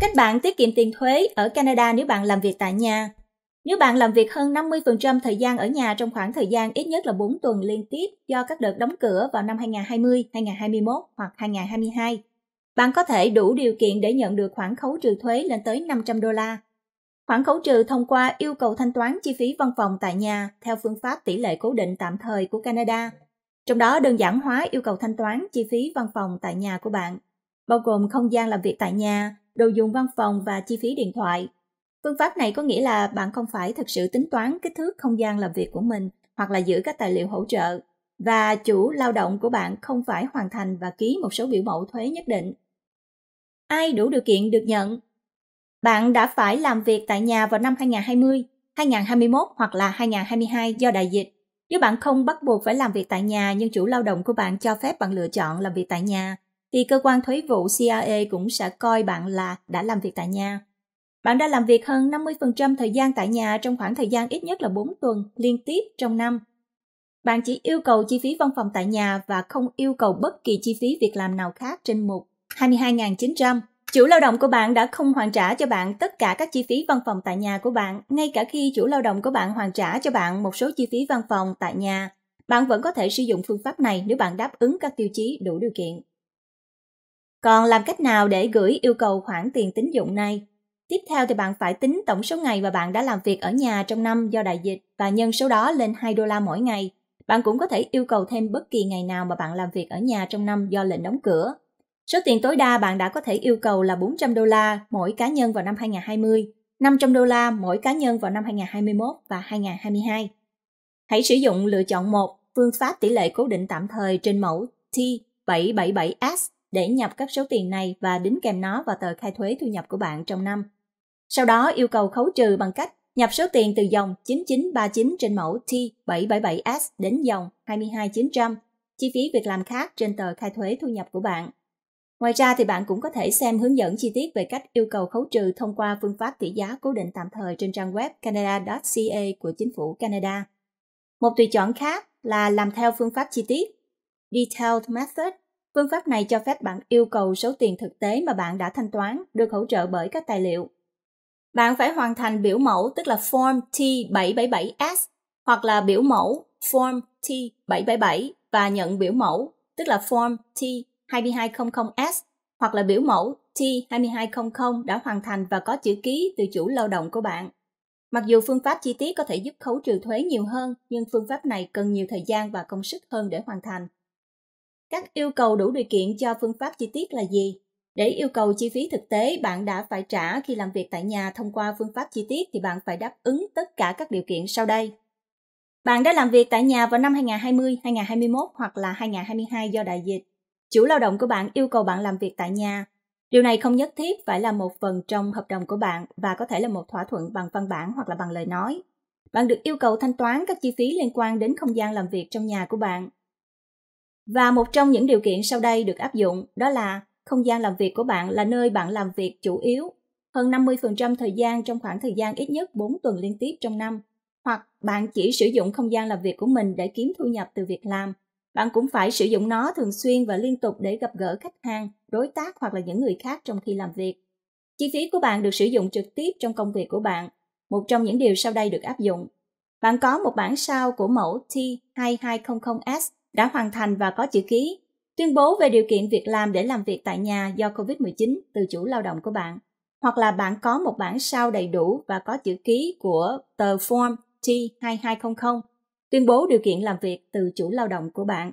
Cách bạn tiết kiệm tiền thuế ở Canada nếu bạn làm việc tại nhà. Nếu bạn làm việc hơn 50% thời gian ở nhà trong khoảng thời gian ít nhất là 4 tuần liên tiếp do các đợt đóng cửa vào năm 2020, 2021 hoặc 2022, bạn có thể đủ điều kiện để nhận được khoản khấu trừ thuế lên tới 500 đô la. Khoản khấu trừ thông qua yêu cầu thanh toán chi phí văn phòng tại nhà theo phương pháp tỷ lệ cố định tạm thời của Canada, trong đó đơn giản hóa yêu cầu thanh toán chi phí văn phòng tại nhà của bạn, bao gồm không gian làm việc tại nhà, đồ dùng văn phòng và chi phí điện thoại. Phương pháp này có nghĩa là bạn không phải thực sự tính toán kích thước không gian làm việc của mình hoặc là giữ các tài liệu hỗ trợ và chủ lao động của bạn không phải hoàn thành và ký một số biểu mẫu thuế nhất định. Ai đủ điều kiện được nhận? Bạn đã phải làm việc tại nhà vào năm 2020, 2021 hoặc là 2022 do đại dịch. Nếu bạn không bắt buộc phải làm việc tại nhà nhưng chủ lao động của bạn cho phép bạn lựa chọn làm việc tại nhà thì cơ quan thuế vụ CIA cũng sẽ coi bạn là đã làm việc tại nhà. Bạn đã làm việc hơn 50% thời gian tại nhà trong khoảng thời gian ít nhất là 4 tuần liên tiếp trong năm. Bạn chỉ yêu cầu chi phí văn phòng tại nhà và không yêu cầu bất kỳ chi phí việc làm nào khác trên mục 22.900. Chủ lao động của bạn đã không hoàn trả cho bạn tất cả các chi phí văn phòng tại nhà của bạn, ngay cả khi chủ lao động của bạn hoàn trả cho bạn một số chi phí văn phòng tại nhà. Bạn vẫn có thể sử dụng phương pháp này nếu bạn đáp ứng các tiêu chí đủ điều kiện. Còn làm cách nào để gửi yêu cầu khoản tiền tín dụng này? Tiếp theo thì bạn phải tính tổng số ngày mà bạn đã làm việc ở nhà trong năm do đại dịch và nhân số đó lên 2 đô la mỗi ngày. Bạn cũng có thể yêu cầu thêm bất kỳ ngày nào mà bạn làm việc ở nhà trong năm do lệnh đóng cửa. Số tiền tối đa bạn đã có thể yêu cầu là 400 đô la mỗi cá nhân vào năm 2020, 500 đô la mỗi cá nhân vào năm 2021 và 2022. Hãy sử dụng lựa chọn một phương pháp tỷ lệ cố định tạm thời trên mẫu T777S để nhập các số tiền này và đính kèm nó vào tờ khai thuế thu nhập của bạn trong năm. Sau đó yêu cầu khấu trừ bằng cách nhập số tiền từ dòng 9939 trên mẫu T777S đến dòng 22900, chi phí việc làm khác trên tờ khai thuế thu nhập của bạn. Ngoài ra thì bạn cũng có thể xem hướng dẫn chi tiết về cách yêu cầu khấu trừ thông qua phương pháp tỷ giá cố định tạm thời trên trang web canada.ca của chính phủ Canada. Một tùy chọn khác là làm theo phương pháp chi tiết Detailed Method Phương pháp này cho phép bạn yêu cầu số tiền thực tế mà bạn đã thanh toán được hỗ trợ bởi các tài liệu. Bạn phải hoàn thành biểu mẫu tức là Form T777S hoặc là biểu mẫu Form T777 và nhận biểu mẫu tức là Form T2200S hoặc là biểu mẫu T2200 đã hoàn thành và có chữ ký từ chủ lao động của bạn. Mặc dù phương pháp chi tiết có thể giúp khấu trừ thuế nhiều hơn, nhưng phương pháp này cần nhiều thời gian và công sức hơn để hoàn thành các yêu cầu đủ điều kiện cho phương pháp chi tiết là gì để yêu cầu chi phí thực tế bạn đã phải trả khi làm việc tại nhà thông qua phương pháp chi tiết thì bạn phải đáp ứng tất cả các điều kiện sau đây. Bạn đã làm việc tại nhà vào năm 2020, 2021 hoặc là 2022 do đại dịch. Chủ lao động của bạn yêu cầu bạn làm việc tại nhà. Điều này không nhất thiết phải là một phần trong hợp đồng của bạn và có thể là một thỏa thuận bằng văn bản hoặc là bằng lời nói. Bạn được yêu cầu thanh toán các chi phí liên quan đến không gian làm việc trong nhà của bạn và một trong những điều kiện sau đây được áp dụng đó là không gian làm việc của bạn là nơi bạn làm việc chủ yếu hơn 50% thời gian trong khoảng thời gian ít nhất 4 tuần liên tiếp trong năm, hoặc bạn chỉ sử dụng không gian làm việc của mình để kiếm thu nhập từ việc làm. Bạn cũng phải sử dụng nó thường xuyên và liên tục để gặp gỡ khách hàng, đối tác hoặc là những người khác trong khi làm việc. Chi phí của bạn được sử dụng trực tiếp trong công việc của bạn. Một trong những điều sau đây được áp dụng. Bạn có một bản sao của mẫu T2200S đã hoàn thành và có chữ ký, tuyên bố về điều kiện việc làm để làm việc tại nhà do COVID-19 từ chủ lao động của bạn, hoặc là bạn có một bản sao đầy đủ và có chữ ký của tờ form T2200, tuyên bố điều kiện làm việc từ chủ lao động của bạn.